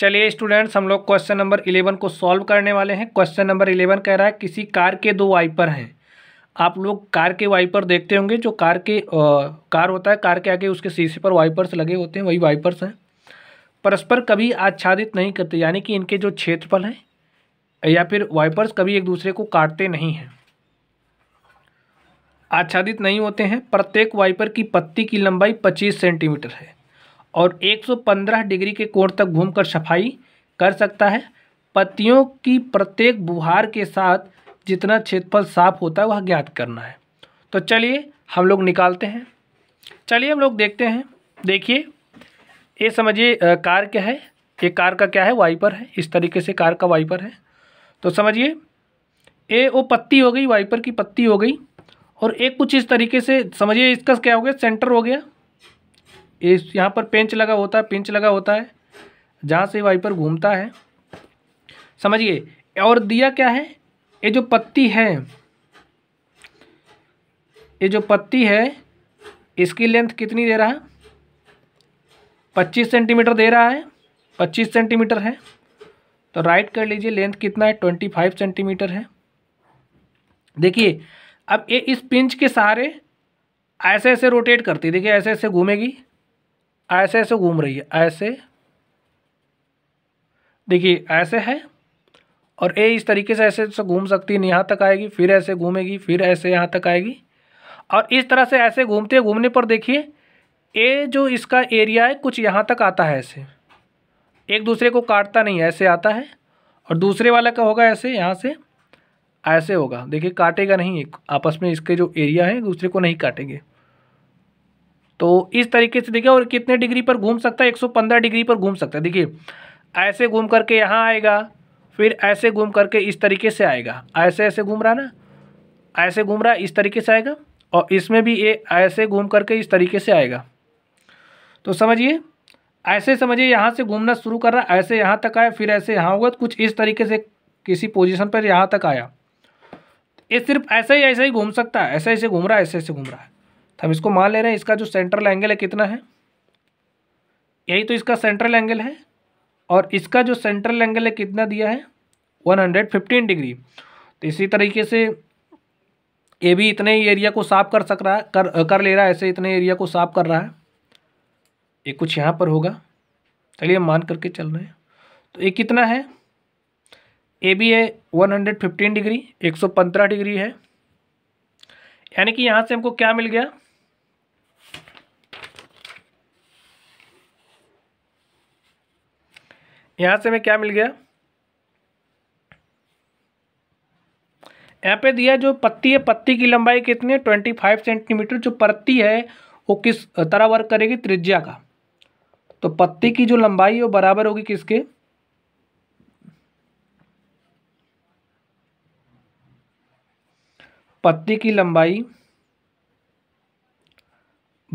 चलिए स्टूडेंट्स हम लोग क्वेश्चन नंबर इलेवन को सॉल्व करने वाले हैं क्वेश्चन नंबर इलेवन कह रहा है किसी कार के दो वाइपर हैं आप लोग कार के वाइपर देखते होंगे जो कार के आ, कार होता है कार के आगे उसके शीशे पर वाइपर्स लगे होते हैं वही वाइपर्स हैं परस्पर कभी आच्छादित नहीं करते यानी कि इनके जो क्षेत्रफल हैं या फिर वाइपर्स कभी एक दूसरे को काटते नहीं हैं आच्छादित नहीं होते हैं प्रत्येक वाइपर की पत्ती की लंबाई पच्चीस सेंटीमीटर है और 115 डिग्री के कोण तक घूमकर सफाई कर सकता है पत्तियों की प्रत्येक बुहार के साथ जितना क्षेत्रफल साफ होता है वह ज्ञात करना है तो चलिए हम लोग निकालते हैं चलिए हम लोग देखते हैं देखिए ये समझिए कार क्या है ये कार का क्या है वाइपर है इस तरीके से कार का वाइपर है तो समझिए ये वो पत्ती हो गई वाइपर की पत्ती हो गई और एक कुछ इस तरीके से समझिए इसका क्या हो गया सेंटर हो गया इस यहाँ पर पेंच लगा होता है पिंच लगा होता है जहाँ से वाइपर घूमता है समझिए और दिया क्या है ये जो पत्ती है ये जो पत्ती है इसकी लेंथ कितनी दे रहा है पच्चीस सेंटीमीटर दे रहा है पच्चीस सेंटीमीटर है तो राइट कर लीजिए लेंथ कितना है ट्वेंटी फाइव सेंटीमीटर है देखिए अब ये इस पिंच के सहारे ऐसे ऐसे रोटेट करती है देखिए ऐसे ऐसे घूमेगी ऐसे ऐसे घूम रही है ऐसे देखिए ऐसे है और ए इस तरीके से ऐसे से घूम सकती है यहाँ तक आएगी फिर ऐसे घूमेगी फिर ऐसे यहाँ तक आएगी और इस तरह से ऐसे घूमते हैं घूमने पर देखिए ए जो इसका एरिया है कुछ यहाँ तक आता है ऐसे एक दूसरे को काटता नहीं ऐसे आता है और दूसरे वाला का होगा ऐसे यहाँ से ऐसे होगा देखिए काटेगा नहीं आपस में इसके जो एरिया है दूसरे को नहीं काटेंगे तो इस तरीके से देखिए और कितने डिग्री पर घूम सकता है पंद्रह डिग्री पर घूम सकता है देखिए ऐसे घूम करके यहाँ आएगा फिर ऐसे घूम करके इस तरीके से आएगा ऐसे ऐसे घूम रहा ना ऐसे घूम रहा इस तरीके से आएगा और इसमें भी ये ऐसे घूम करके इस तरीके से आएगा तो समझिए ऐसे समझिए यहाँ से घूमना शुरू कर रहा ऐसे यहाँ तक आया फिर ऐसे यहाँ होगा कुछ इस तरीके से किसी पोजीशन पर यहाँ तक आया ये सिर्फ ऐसे ही ऐसे ही घूम सकता है ऐसे ऐसे घूम रहा है ऐसे ऐसे घूम रहा है तो हम इसको मान ले रहे हैं इसका जो सेंट्रल एंगल है कितना है यही तो इसका सेंट्रल एंगल है और इसका जो सेंट्रल एंगल है कितना दिया है वन हंड्रेड फिफ्टीन डिग्री तो इसी तरीके से ये भी इतने ही एरिया को साफ कर सक रहा है कर कर ले रहा है ऐसे इतने एरिया को साफ कर रहा है ये कुछ यहाँ पर होगा चलिए मान करके चल रहे हैं तो ये कितना है ए बी है वन हंड्रेड फिफ्टीन डिग्री एक सौ पंद्रह डिग्री है यानी कि यहाँ से हमको क्या मिल गया यहाँ से हमें क्या मिल गया यहाँ पे दिया जो पत्ती है पत्ती की लंबाई कितनी है ट्वेंटी फाइव सेंटीमीटर जो पत्ती है वो किस तरह वर्क करेगी त्रिज्या का तो पत्ती की जो लंबाई है वो बराबर होगी किसके पत्ती की लंबाई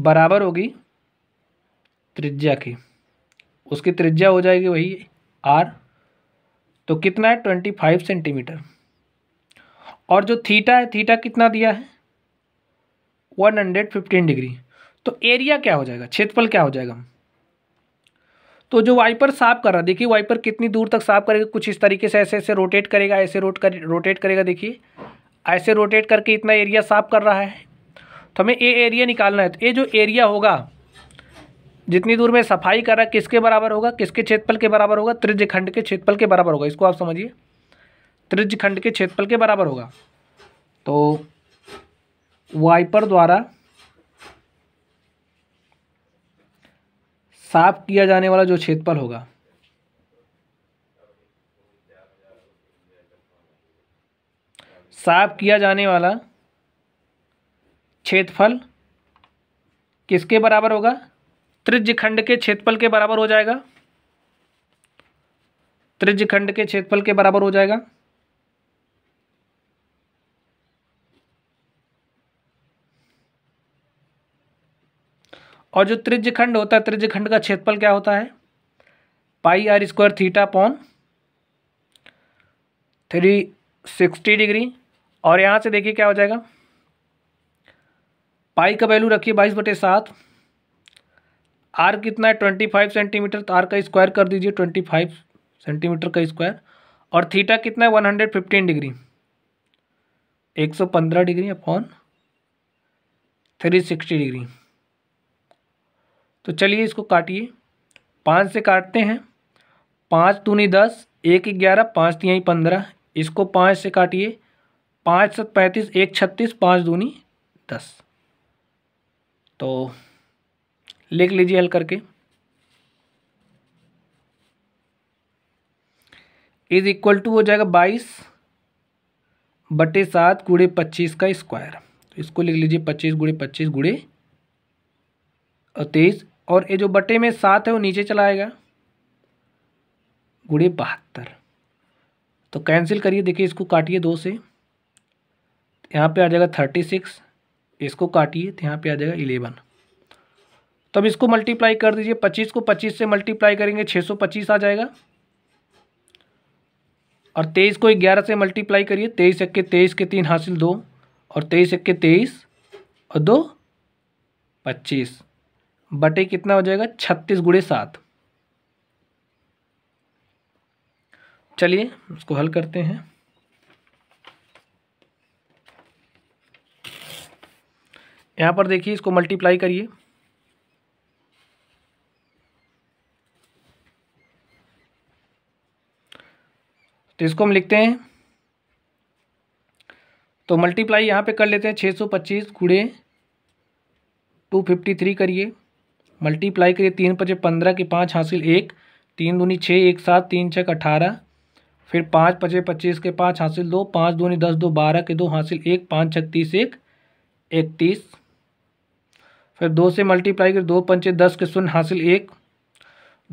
बराबर होगी त्रिज्या की उसकी त्रिज्या हो जाएगी वही आर तो कितना है ट्वेंटी फाइव सेंटीमीटर और जो थीटा है थीटा कितना दिया है वन हंड्रेड फिफ्टीन डिग्री तो एरिया क्या हो जाएगा क्षेत्रफल क्या हो जाएगा तो जो वाइपर साफ कर रहा देखिए वाइपर कितनी दूर तक साफ करेगा कुछ इस तरीके से ऐसे ऐसे रोटेट करेगा ऐसे रोट कर रोटेट करेगा देखिए ऐसे रोटेट करके इतना एरिया साफ कर रहा है तो हमें ये एरिया निकालना है तो ये जो एरिया होगा जितनी दूर में सफाई कर रहा है किसके बराबर होगा किसके क्षेत्रफल के बराबर होगा त्रिज खंड के क्षेत्रफल के बराबर होगा इसको आप समझिए त्रिज खंड के क्षेत्रफल के बराबर होगा तो वाइपर द्वारा साफ किया जाने वाला जो क्षेत्रफल होगा साफ किया जाने वाला क्षेत्रफल किसके बराबर होगा त्रिज खंड के क्षेत्रफल के बराबर हो जाएगा त्रिज खंड के क्षेत्रफल के बराबर हो जाएगा और जो त्रिज खंड होता है त्रिज खंड का क्षेत्रफल क्या होता है pi r square theta upon three sixty degree और यहाँ से देखिए क्या हो जाएगा पाई का वैल्यू रखिए बाईस बटे सात आर कितना है ट्वेंटी फाइव सेंटीमीटर तो आर का स्क्वायर कर दीजिए ट्वेंटी फाइव सेंटीमीटर का स्क्वायर और थीटा कितना है वन हंड्रेड फिफ्टीन डिग्री एक सौ पंद्रह डिग्री अपॉन थ्री सिक्सटी डिग्री तो चलिए इसको काटिए पाँच से काटते हैं पाँच दूनी दस एक ग्यारह पाँच तिहाई पंद्रह इसको पाँच से काटिए पाँच सत पैंतीस एक छत्तीस पाँच दूनी दस तो लिख लीजिए हल करके इज इक्वल टू हो जाएगा बाईस बटे सात गुड़े पच्चीस का स्क्वायर तो इसको लिख लीजिए पच्चीस गुड़े पच्चीस गुड़े और तेईस और ये जो बटे में सात है वो नीचे चला आएगा गुड़े बहत्तर तो कैंसिल करिए देखिए इसको काटिए दो से यहाँ पे आ जाएगा थर्टी सिक्स इसको काटिए तो यहाँ पे आ जाएगा इलेवन तो अब इसको मल्टीप्लाई कर दीजिए पच्चीस को पच्चीस से मल्टीप्लाई करेंगे छः सौ पच्चीस आ जाएगा और तेईस को ग्यारह से मल्टीप्लाई करिए तेईस इक्के तेईस के तीन हासिल दो और तेईस इक्के तेईस और दो पच्चीस बटे कितना हो जाएगा छत्तीस गुड़े सात चलिए उसको हल करते हैं यहाँ पर देखिए इसको मल्टीप्लाई करिए तो इसको हम लिखते हैं तो मल्टीप्लाई यहाँ पे कर लेते हैं छः सौ पच्चीस कूड़े टू फिफ्टी थ्री करिए मल्टीप्लाई करिए तीन पचे पंद्रह के पाँच हासिल एक तीन दूनी छः एक सात तीन छः अठारह फिर पाँच पचे पच्चीस के पाँच हासिल दो पाँच दूनी दस दो बारह के दो हासिल एक पाँच छत्तीस एक इकतीस फिर दो से मल्टीप्लाई कर दो पंचे दस के शून्य हासिल एक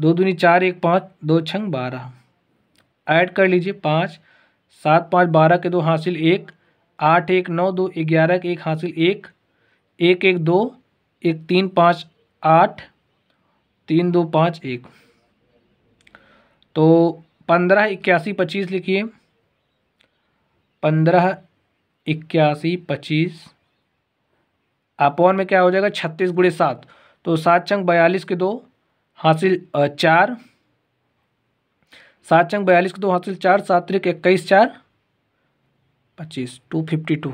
दो दूनी चार एक पाँच दो छंग बारह ऐड कर लीजिए पाँच सात पाँच बारह के दो हासिल एक आठ एक नौ दो ग्यारह के एक हासिल एक एक एक दो एक तीन पाँच आठ तीन दो पाँच एक तो पंद्रह इक्यासी पच्चीस लिखिए पंद्रह इक्यासी पच्चीस अपॉन में क्या हो जाएगा छत्तीस गुड़े सात तो सात चंग बयालीस के दो हासिल चार सात चंग बयालीस के दो हासिल चार सात त्रिक इक्कीस चार पच्चीस टू फिफ्टी टू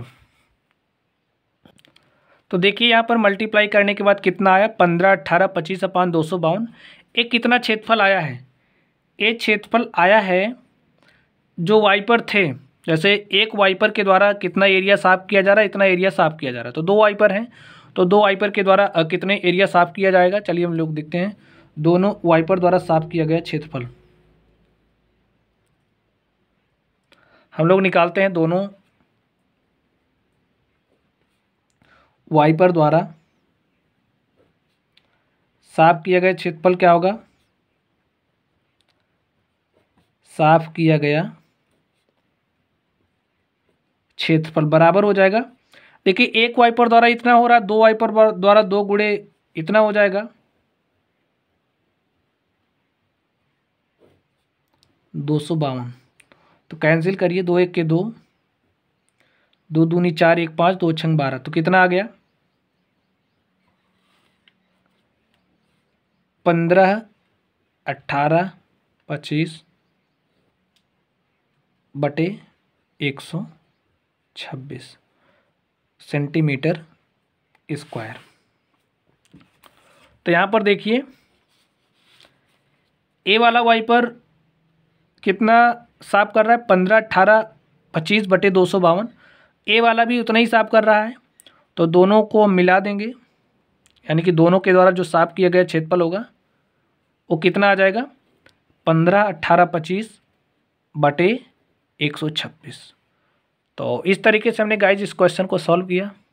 तो देखिए यहाँ पर मल्टीप्लाई करने के बाद कितना आया पंद्रह अट्ठारह पच्चीस अपान दो सौ बावन एक कितना क्षेत्रफल आया है एक क्षेत्रफल आया है जो वाइपर थे जैसे एक वाइपर के द्वारा कितना एरिया साफ किया जा रहा है इतना एरिया साफ किया जा रहा है तो दो वाइपर हैं तो दो वाइपर के द्वारा कितने एरिया साफ किया जाएगा चलिए हम लोग देखते हैं दोनों वाइपर द्वारा साफ किया गया क्षेत्रफल हम लोग निकालते हैं दोनों वाइपर द्वारा साफ किया गया क्षेत्रफल क्या होगा साफ किया गया क्षेत्रफल बराबर हो जाएगा देखिए एक वाइपर द्वारा इतना हो रहा है दो वाइपर द्वारा दो गुड़े इतना हो जाएगा दो सौ बावन तो कैंसिल करिए दो एक के दो दो दूनी चार एक पाँच दो छंग बारह तो कितना आ गया पंद्रह अट्ठारह पच्चीस बटे एक सौ छब्बीस सेंटीमीटर स्क्वायर तो यहाँ पर देखिए ए वाला वाइपर कितना साफ कर रहा है पंद्रह अट्ठारह पच्चीस बटे दो सौ बावन ए वाला भी उतना ही साफ कर रहा है तो दोनों को हम मिला देंगे यानी कि दोनों के द्वारा जो साफ किया गया क्षेत्रफल होगा वो कितना आ जाएगा पंद्रह अट्ठारह पच्चीस बटे एक सौ छब्बीस तो इस तरीके से हमने गाइज इस क्वेश्चन को सॉल्व किया